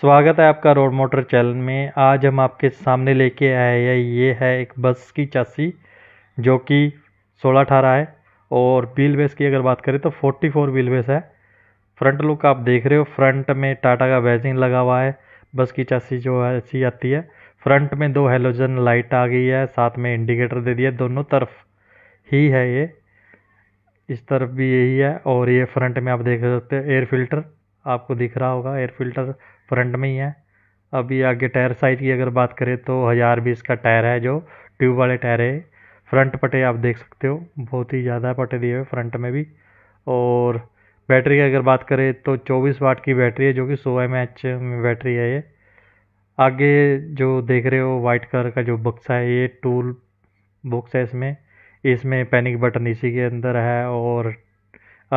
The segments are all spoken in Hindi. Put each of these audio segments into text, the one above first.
स्वागत है आपका रोड मोटर चैनल में आज हम आपके सामने लेके आए हैं ये है एक बस की चासी जो कि सोलह अठारह है और व्हील बेस की अगर बात करें तो फोर्टी फोर व्हील बेस है फ्रंट लुक आप देख रहे हो फ्रंट में टाटा का बैजिंग लगा हुआ है बस की चासी जो है ऐसी आती है फ्रंट में दो हेलोजन लाइट आ गई है साथ में इंडिकेटर दे दिया दोनों तरफ ही है ये इस तरफ भी यही है और ये फ्रंट में आप देख सकते हो एयर फिल्टर आपको दिख रहा होगा एयर फिल्टर फ्रंट में ही है अभी आगे टायर साइज की अगर बात करें तो हज़ार बीस का टायर है जो ट्यूब वाले टायर है फ्रंट पटे आप देख सकते हो बहुत ही ज़्यादा पटे दिए हुए फ्रंट में भी और बैटरी की अगर बात करें तो 24 वाट की बैटरी है जो कि 100 एम में बैटरी है ये आगे जो देख रहे हो वाइट कलर का जो बक्सा है ये टूल बॉक्स है इसमें इसमें पैनिक बटन इसी के अंदर है और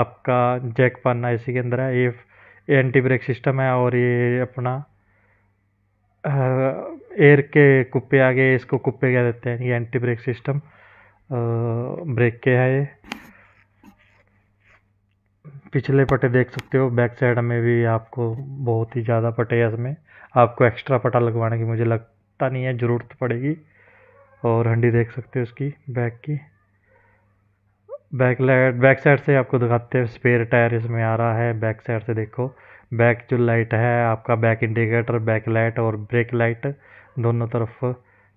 आपका जैक पन्ना इसी के अंदर है ये ये एंटी ब्रेक सिस्टम है और ये अपना एयर के कुप्पे आगे इसको कुप्पे कह देते हैं ये एंटी ब्रेक सिस्टम ब्रेक के है ये पिछले पटे देख सकते हो बैक साइड में भी आपको बहुत ही ज़्यादा पटे है इसमें आपको एक्स्ट्रा पटा लगवाने की मुझे लगता नहीं है ज़रूरत पड़ेगी और हंडी देख सकते हो उसकी बैक की बैक लाइट बैक साइड से आपको दिखाते हैं स्पेयर टायर इसमें आ रहा है बैक साइड से देखो बैक जो लाइट है आपका बैक इंडिकेटर बैक लाइट और ब्रेक लाइट दोनों तरफ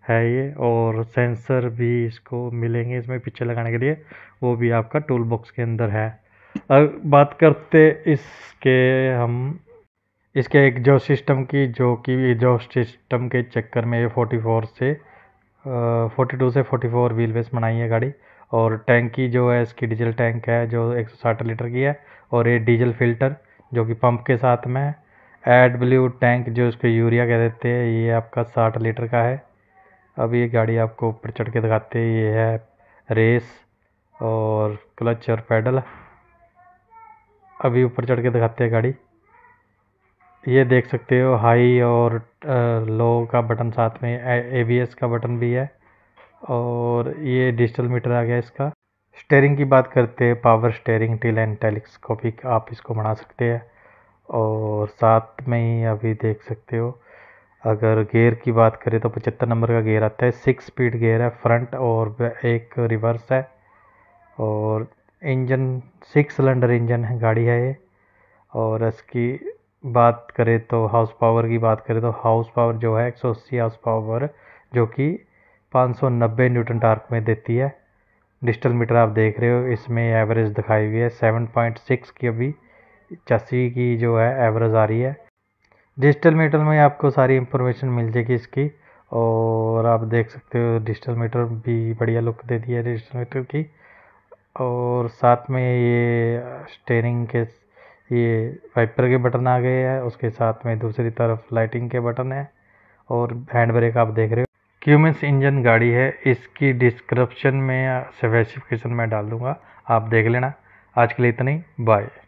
है ये और सेंसर भी इसको मिलेंगे इसमें पीछे लगाने के लिए वो भी आपका टूल बॉक्स के अंदर है अब बात करते इसके हम इसके एक जो सिस्टम की जो कि जो सिस्टम के चक्कर में ये फोर्टी फोर से फोर्टी टू से फोर्टी फोर व्हील बेस बनाई है गाड़ी और टैंकी जो है इसकी डीजल टैंक है जो एक लीटर की है और ये डीजल फिल्टर जो कि पंप के साथ में है एड ब्ल्यू टैंक जो इसको यूरिया कह देते हैं ये आपका साठ लीटर का है अब ये गाड़ी आपको ऊपर चढ़ के दिखाते हैं ये है रेस और क्लच और पैडल अभी ऊपर चढ़ के दिखाते हैं गाड़ी ये देख सकते हो हाई और लो का बटन साथ में ए बी एस का बटन भी है और ये डिजिटल मीटर आ गया इसका स्टेयरिंग की बात करते हैं power steering tilt and telescopic आप इसको बना सकते हैं और साथ में ही अभी देख सकते हो अगर गेयर की बात करें तो पचहत्तर नंबर का गेयर आता है सिक्स स्पीड गेयर है फ्रंट और एक रिवर्स है और इंजन सिक्स सिलेंडर इंजन है गाड़ी है ये और इसकी बात करें तो हाउस पावर की बात करें तो हाउस पावर जो है एक सौ अस्सी हाउस पावर जो कि 590 न्यूटन टार्क में देती है डिजिटल मीटर आप देख रहे हो इसमें एवरेज दिखाई हुई है 7.6 की अभी चासी की जो है एवरेज आ रही है डिजिटल मीटर में आपको सारी इंफॉर्मेशन मिल जाएगी इसकी और आप देख सकते हो डिजिटल मीटर भी बढ़िया लुक देती है डिजिटल मीटर की और साथ में ये स्टेयरिंग के ये वाइपर के बटन आ गए हैं उसके साथ में दूसरी तरफ लाइटिंग के बटन है और हैंड ब्रेक आप देख रहे हो क्यूमिस इंजन गाड़ी है इसकी डिस्क्रिप्शन में या स्पेसिफिकेशन में डाल दूँगा आप देख लेना आज के लिए इतना ही बाय